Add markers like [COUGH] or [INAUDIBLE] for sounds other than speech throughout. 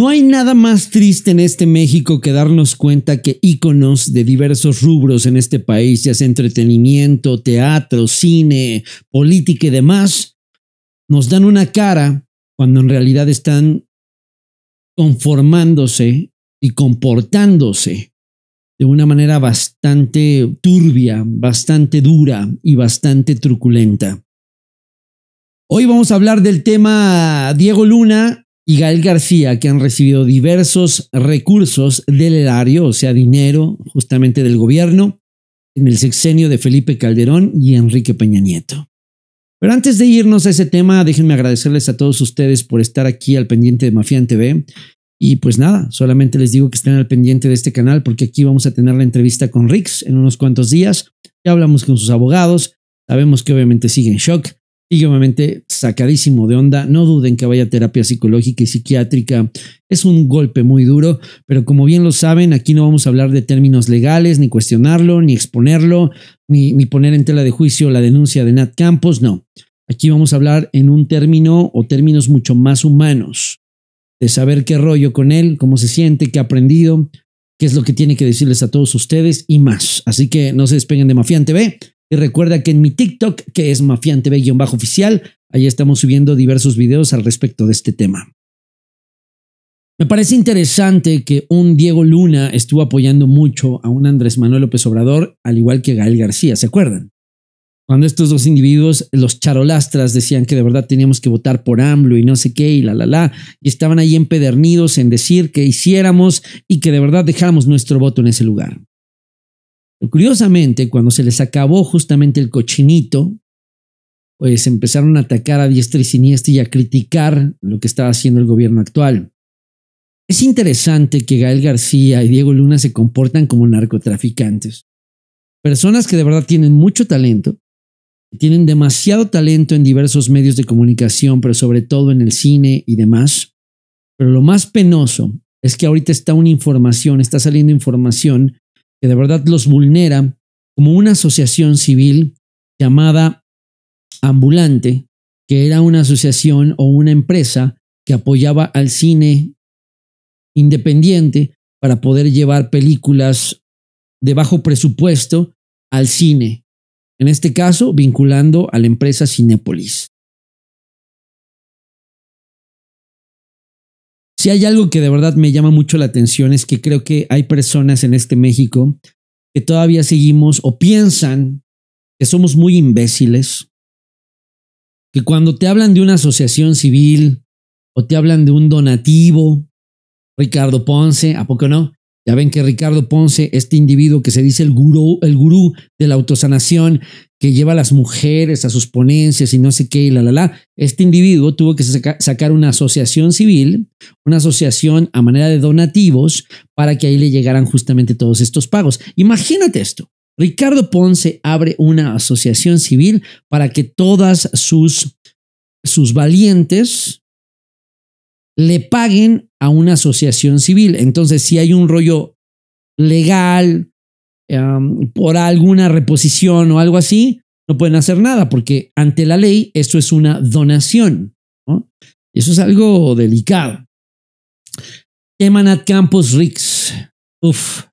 No hay nada más triste en este México que darnos cuenta que íconos de diversos rubros en este país, ya sea entretenimiento, teatro, cine, política y demás, nos dan una cara cuando en realidad están conformándose y comportándose de una manera bastante turbia, bastante dura y bastante truculenta. Hoy vamos a hablar del tema Diego Luna, y Gael García, que han recibido diversos recursos del erario, o sea, dinero justamente del gobierno, en el sexenio de Felipe Calderón y Enrique Peña Nieto. Pero antes de irnos a ese tema, déjenme agradecerles a todos ustedes por estar aquí al pendiente de Mafián TV. Y pues nada, solamente les digo que estén al pendiente de este canal porque aquí vamos a tener la entrevista con Rix en unos cuantos días. Ya hablamos con sus abogados, sabemos que obviamente siguen en shock, y obviamente sacadísimo de onda. No duden que vaya terapia psicológica y psiquiátrica. Es un golpe muy duro, pero como bien lo saben, aquí no vamos a hablar de términos legales, ni cuestionarlo, ni exponerlo, ni, poner en tela de juicio la denuncia de Nat Campos, no. Aquí vamos a hablar en un término o términos mucho más humanos, de saber qué rollo con él, cómo se siente, qué ha aprendido, qué es lo que tiene que decirles a todos ustedes y más. Así que no se despeguen de Mafián TV. Y recuerda que en mi TikTok, que es mafiantv-oficial, ahí estamos subiendo diversos videos al respecto de este tema. Me parece interesante que un Diego Luna estuvo apoyando mucho a un Andrés Manuel López Obrador, al igual que Gael García, ¿se acuerdan? Cuando estos dos individuos, los charolastras, decían que de verdad teníamos que votar por AMLO y no sé qué y la la la, y estaban ahí empedernidos en decir que hiciéramos y que de verdad dejáramos nuestro voto en ese lugar. Curiosamente, cuando se les acabó justamente el cochinito, pues empezaron a atacar a diestra y siniestra y a criticar lo que estaba haciendo el gobierno actual. Es interesante que Gael García y Diego Luna se comportan como narcotraficantes. Personas que de verdad tienen mucho talento, tienen demasiado talento en diversos medios de comunicación, pero sobre todo en el cine y demás. Pero lo más penoso es que ahorita está una información, está saliendo información que de verdad los vulnera, como una asociación civil llamada Ambulante, que era una asociación o una empresa que apoyaba al cine independiente para poder llevar películas de bajo presupuesto al cine, en este caso vinculando a la empresa Cinepolis Si hay algo que de verdad me llama mucho la atención es que creo que hay personas en este México que todavía seguimos o piensan que somos muy imbéciles, que cuando te hablan de una asociación civil o te hablan de un donativo, Ricardo Ponce, ¿a poco no? Ya ven que Ricardo Ponce, este individuo que se dice el gurú, el gurú de la autosanación, que lleva a las mujeres a sus ponencias y no sé qué, y la, la, la. Este individuo tuvo que sacar una asociación civil, una asociación a manera de donativos, para que ahí le llegaran justamente todos estos pagos. Imagínate esto. Ricardo Ponce abre una asociación civil para que todas sus, sus valientes, le paguen a una asociación civil. Entonces, si hay un rollo legal por alguna reposición o algo así, no pueden hacer nada porque ante la ley esto es una donación. Eso es algo delicado. Temanat Campos Uf,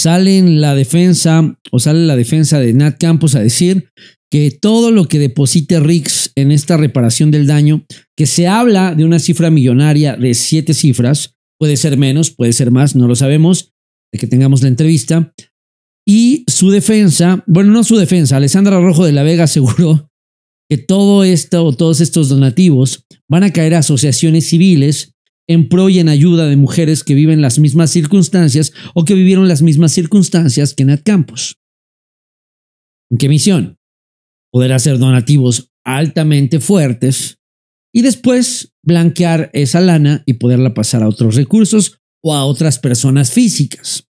salen la defensa o sale la defensa de Nat Campos a decir que todo lo que deposite Rix en esta reparación del daño, que se habla de una cifra millonaria de siete cifras, puede ser menos, puede ser más, no lo sabemos, de que tengamos la entrevista. Y su defensa, bueno, no su defensa, Alessandra Rojo de la Vega aseguró que todo esto o todos estos donativos van a caer a asociaciones civiles en pro y en ayuda de mujeres que viven las mismas circunstancias o que vivieron las mismas circunstancias que Nat Campos. ¿En qué misión? Poder hacer donativos altamente fuertes y después blanquear esa lana y poderla pasar a otros recursos o a otras personas físicas.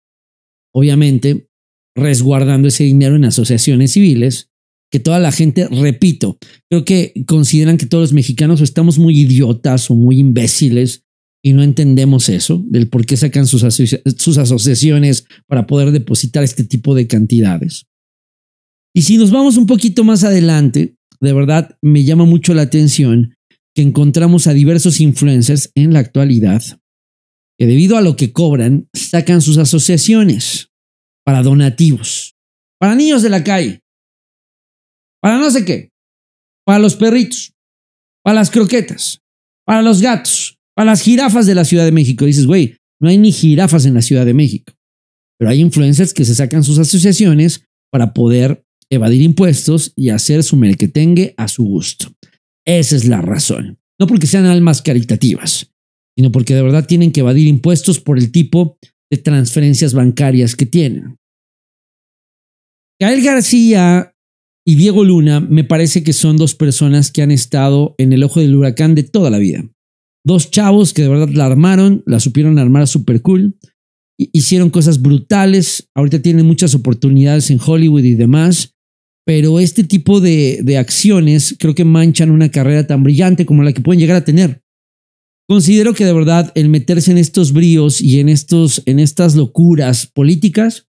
Obviamente, resguardando ese dinero en asociaciones civiles, que toda la gente, repito, creo que consideran que todos los mexicanos estamos muy idiotas o muy imbéciles y no entendemos eso, del por qué sacan sus, asociaciones para poder depositar este tipo de cantidades. Y si nos vamos un poquito más adelante, de verdad me llama mucho la atención que encontramos a diversos influencers en la actualidad que debido a lo que cobran sacan sus asociaciones para donativos, para niños de la calle, para no sé qué, para los perritos, para las croquetas, para los gatos, a las jirafas de la Ciudad de México. dices, güey, no hay ni jirafas en la Ciudad de México. Pero hay influencers que se sacan sus asociaciones para poder evadir impuestos y hacer su merquetengue a su gusto. Esa es la razón. No porque sean almas caritativas, sino porque de verdad tienen que evadir impuestos por el tipo de transferencias bancarias que tienen. Gael García y Diego Luna me parece que son dos personas que han estado en el ojo del huracán de toda la vida. Dos chavos que de verdad la armaron, la supieron armar super cool. Hicieron cosas brutales. Ahorita tienen muchas oportunidades en Hollywood y demás. Pero este tipo de, acciones creo que manchan una carrera tan brillante como la que pueden llegar a tener. Considero que de verdad el meterse en estos bríos y en, estos, en estas locuras políticas,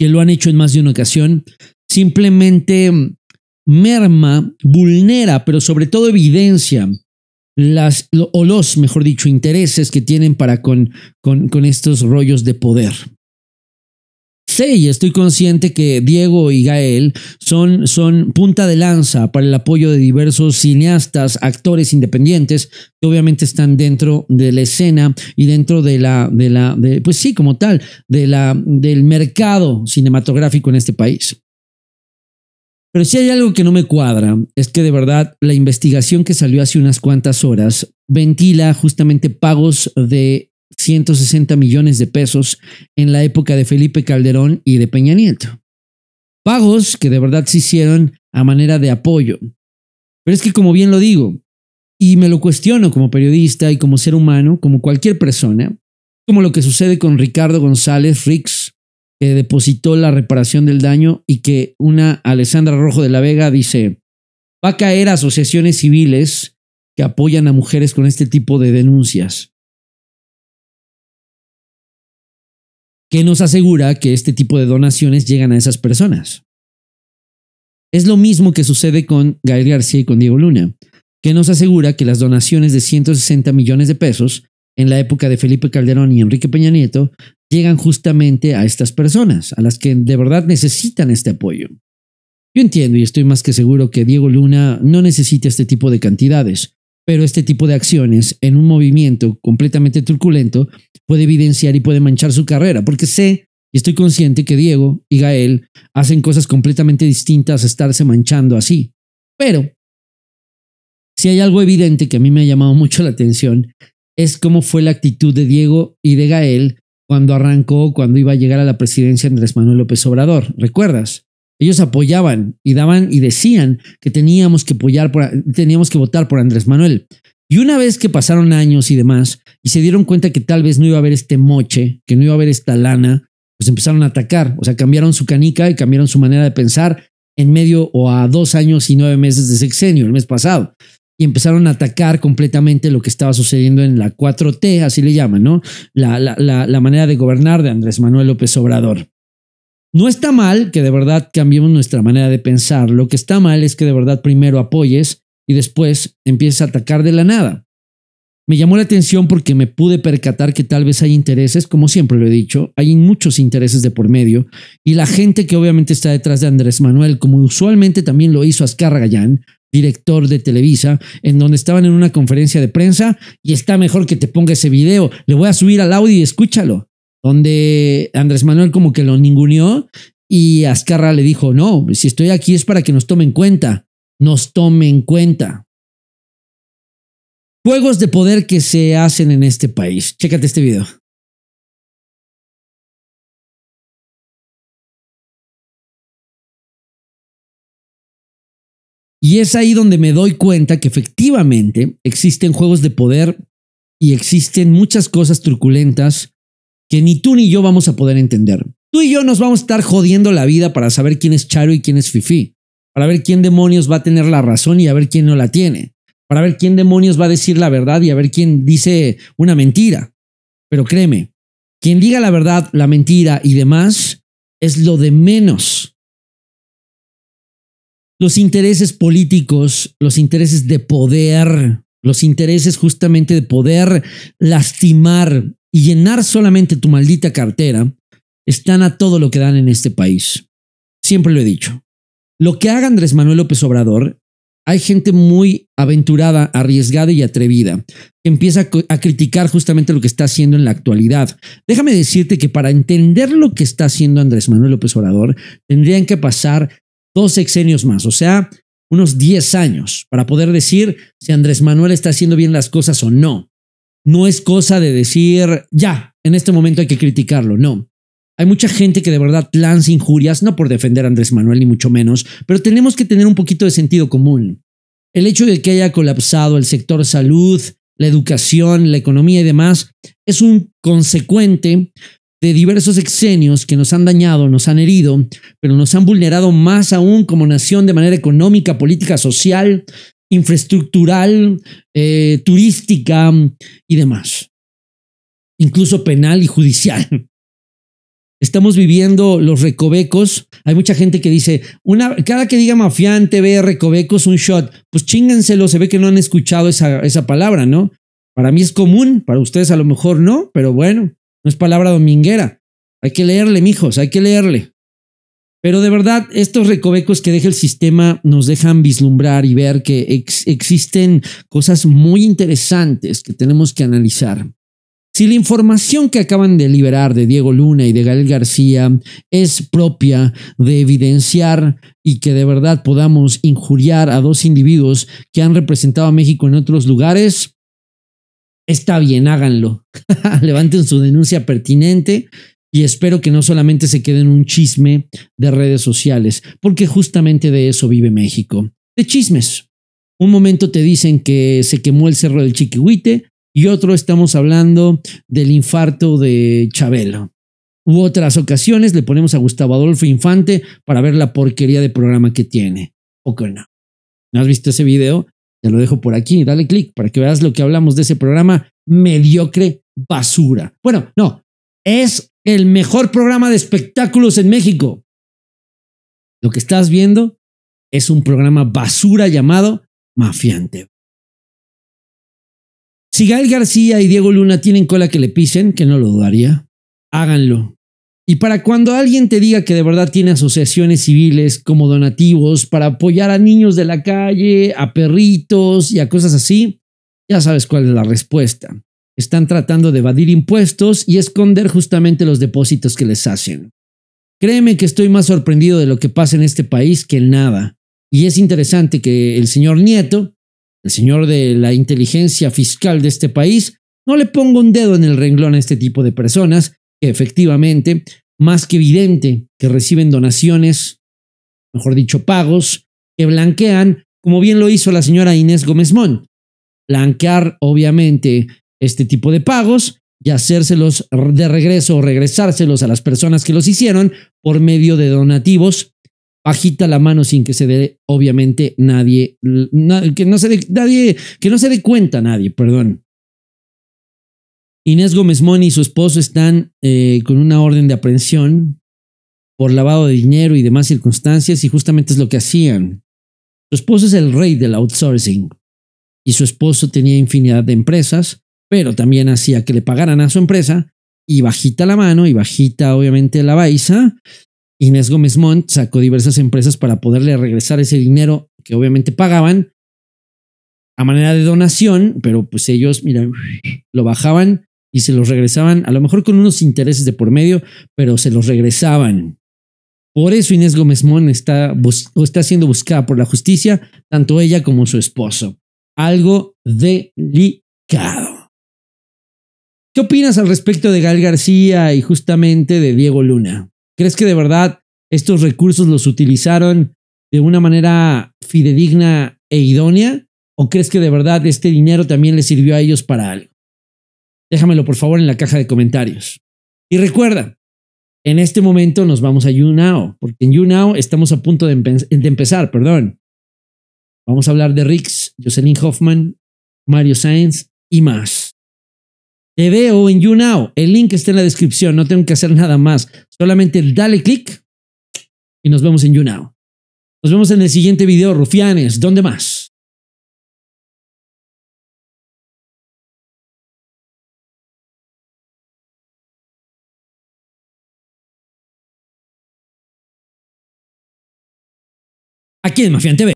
que lo han hecho en más de una ocasión, simplemente merma, vulnera, pero sobre todo evidencia las, o los, mejor dicho, intereses que tienen para con, con, estos rollos de poder. Sí, estoy consciente que Diego y Gael son, son punta de lanza para el apoyo de diversos cineastas, actores independientes, que obviamente están dentro de la escena y dentro de la, de la de, pues sí, como tal, de la, del mercado cinematográfico en este país. Pero si hay algo que no me cuadra, es que de verdad la investigación que salió hace unas cuantas horas ventila justamente pagos de 160 millones de pesos en la época de Felipe Calderón y de Peña Nieto. Pagos que de verdad se hicieron a manera de apoyo. Pero es que como bien lo digo, y me lo cuestiono como periodista y como ser humano, como cualquier persona, como lo que sucede con Ricardo González Rix que depositó la reparación del daño y que una Alessandra Rojo de la Vega dice, va a caer a asociaciones civiles que apoyan a mujeres con este tipo de denuncias. ¿Qué nos asegura que este tipo de donaciones llegan a esas personas? Es lo mismo que sucede con Gael García y con Diego Luna, que nos asegura que las donaciones de 160 millones de pesos en la época de Felipe Calderón y Enrique Peña Nieto, llegan justamente a estas personas, a las que de verdad necesitan este apoyo. Yo entiendo y estoy más que seguro que Diego Luna no necesita este tipo de cantidades, pero este tipo de acciones en un movimiento completamente truculento puede evidenciar y puede manchar su carrera, porque sé y estoy consciente que Diego y Gael hacen cosas completamente distintas a estarse manchando así. Pero si hay algo evidente que a mí me ha llamado mucho la atención es cómo fue la actitud de Diego y de Gael cuando arrancó, cuando iba a llegar a la presidencia Andrés Manuel López Obrador. ¿Recuerdas? Ellos apoyaban y daban y decían que teníamos que apoyar, teníamos que votar por Andrés Manuel. Y una vez que pasaron años y demás, y se dieron cuenta que tal vez no iba a haber este moche, que no iba a haber esta lana, pues empezaron a atacar. O sea, cambiaron su canica y cambiaron su manera de pensar en medio o a dos años y nueve meses de sexenio, el mes pasado y empezaron a atacar completamente lo que estaba sucediendo en la 4T, así le llaman, ¿no? La, manera de gobernar de Andrés Manuel López Obrador. No está mal que de verdad cambiemos nuestra manera de pensar. Lo que está mal es que de verdad primero apoyes y después empieces a atacar de la nada. Me llamó la atención porque me pude percatar que tal vez hay intereses, como siempre lo he dicho, hay muchos intereses de por medio y la gente que obviamente está detrás de Andrés Manuel, como usualmente también lo hizo Gallán, director de Televisa, en donde estaban en una conferencia de prensa y está mejor que te ponga ese video. Le voy a subir al audio y escúchalo. Donde Andrés Manuel como que lo ninguneó y Azcarra le dijo, no, si estoy aquí es para que nos tomen cuenta. Nos tomen cuenta. Juegos de poder que se hacen en este país. Chécate este video. Y es ahí donde me doy cuenta que efectivamente existen juegos de poder y existen muchas cosas truculentas que ni tú ni yo vamos a poder entender. Tú y yo nos vamos a estar jodiendo la vida para saber quién es Charo y quién es Fifi, para ver quién demonios va a tener la razón y a ver quién no la tiene, para ver quién demonios va a decir la verdad y a ver quién dice una mentira. Pero créeme, quien diga la verdad, la mentira y demás es lo de menos los intereses políticos, los intereses de poder, los intereses justamente de poder lastimar y llenar solamente tu maldita cartera, están a todo lo que dan en este país. Siempre lo he dicho. Lo que haga Andrés Manuel López Obrador, hay gente muy aventurada, arriesgada y atrevida que empieza a criticar justamente lo que está haciendo en la actualidad. Déjame decirte que para entender lo que está haciendo Andrés Manuel López Obrador, tendrían que pasar dos sexenios más, o sea, unos 10 años, para poder decir si Andrés Manuel está haciendo bien las cosas o no. No es cosa de decir, ya, en este momento hay que criticarlo, no. Hay mucha gente que de verdad lanza injurias, no por defender a Andrés Manuel ni mucho menos, pero tenemos que tener un poquito de sentido común. El hecho de que haya colapsado el sector salud, la educación, la economía y demás, es un consecuente de diversos exenios que nos han dañado, nos han herido, pero nos han vulnerado más aún como nación de manera económica, política, social, infraestructural, eh, turística y demás. Incluso penal y judicial. Estamos viviendo los recovecos. Hay mucha gente que dice, una, cada que diga mafiante ve recovecos, un shot, pues chíngenselo, se ve que no han escuchado esa, esa palabra, ¿no? Para mí es común, para ustedes a lo mejor no, pero bueno, no es palabra dominguera. Hay que leerle, mijos, hay que leerle. Pero de verdad, estos recovecos que deja el sistema nos dejan vislumbrar y ver que existen cosas muy interesantes que tenemos que analizar. Si la información que acaban de liberar de Diego Luna y de Gael García es propia de evidenciar y que de verdad podamos injuriar a dos individuos que han representado a México en otros lugares, está bien, háganlo. [LAUGHS] Levanten su denuncia pertinente y espero que no solamente se quede en un chisme de redes sociales, porque justamente de eso vive México, de chismes. Un momento te dicen que se quemó el cerro del Chiquihuite y otro estamos hablando del infarto de Chabelo. U otras ocasiones le ponemos a Gustavo Adolfo Infante para ver la porquería de programa que tiene. ¿O no? ¿No has visto ese video? Te lo dejo por aquí, dale clic para que veas lo que hablamos de ese programa mediocre basura. Bueno, no, es el mejor programa de espectáculos en México. Lo que estás viendo es un programa basura llamado Mafiante. Si Gael García y Diego Luna tienen cola que le pisen, que no lo dudaría, háganlo. Y para cuando alguien te diga que de verdad tiene asociaciones civiles como donativos para apoyar a niños de la calle, a perritos y a cosas así, ya sabes cuál es la respuesta. Están tratando de evadir impuestos y esconder justamente los depósitos que les hacen. Créeme que estoy más sorprendido de lo que pasa en este país que en nada. Y es interesante que el señor Nieto, el señor de la inteligencia fiscal de este país, no le ponga un dedo en el renglón a este tipo de personas efectivamente, más que evidente que reciben donaciones, mejor dicho, pagos, que blanquean, como bien lo hizo la señora Inés Gómez Mont. Blanquear, obviamente, este tipo de pagos y hacérselos de regreso o regresárselos a las personas que los hicieron por medio de donativos. Agita la mano sin que se dé, obviamente, nadie, nadie, que no se dé cuenta nadie, perdón. Inés Gómez Mont y su esposo están eh, con una orden de aprehensión por lavado de dinero y demás circunstancias y justamente es lo que hacían. Su esposo es el rey del outsourcing y su esposo tenía infinidad de empresas, pero también hacía que le pagaran a su empresa y bajita la mano y bajita obviamente la baiza. Inés Gómez Mont sacó diversas empresas para poderle regresar ese dinero que obviamente pagaban a manera de donación, pero pues ellos, mira, lo bajaban y se los regresaban, a lo mejor con unos intereses de por medio, pero se los regresaban. Por eso Inés Gómez Mon está, está siendo buscada por la justicia, tanto ella como su esposo. Algo delicado. ¿Qué opinas al respecto de Gal García y justamente de Diego Luna? ¿Crees que de verdad estos recursos los utilizaron de una manera fidedigna e idónea? ¿O crees que de verdad este dinero también les sirvió a ellos para algo? Déjamelo por favor en la caja de comentarios. Y recuerda, en este momento nos vamos a YouNow, porque en YouNow estamos a punto de, empezar, perdón. Vamos a hablar de Rix, Jocelyn Hoffman, Mario Sainz y más. Te veo en YouNow. El link está en la descripción. No tengo que hacer nada más. Solamente dale clic y nos vemos en YouNow. Nos vemos en el siguiente video, Rufianes. ¿Dónde más? aquí en Mafián TV.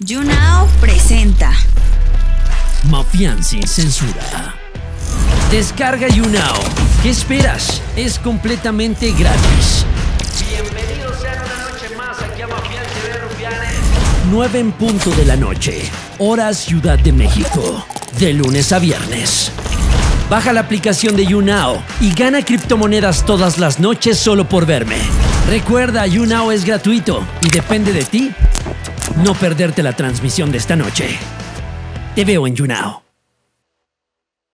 YouNow presenta Mafian sin censura. Descarga YouNow. ¿Qué esperas? Es completamente gratis. Bienvenidos a una noche más aquí a Mafián TV Rubianes. 9 en punto de la noche, Horas Ciudad de México, de lunes a viernes. Baja la aplicación de YouNow y gana criptomonedas todas las noches solo por verme. Recuerda, YouNow es gratuito y depende de ti no perderte la transmisión de esta noche. Te veo en YouNow.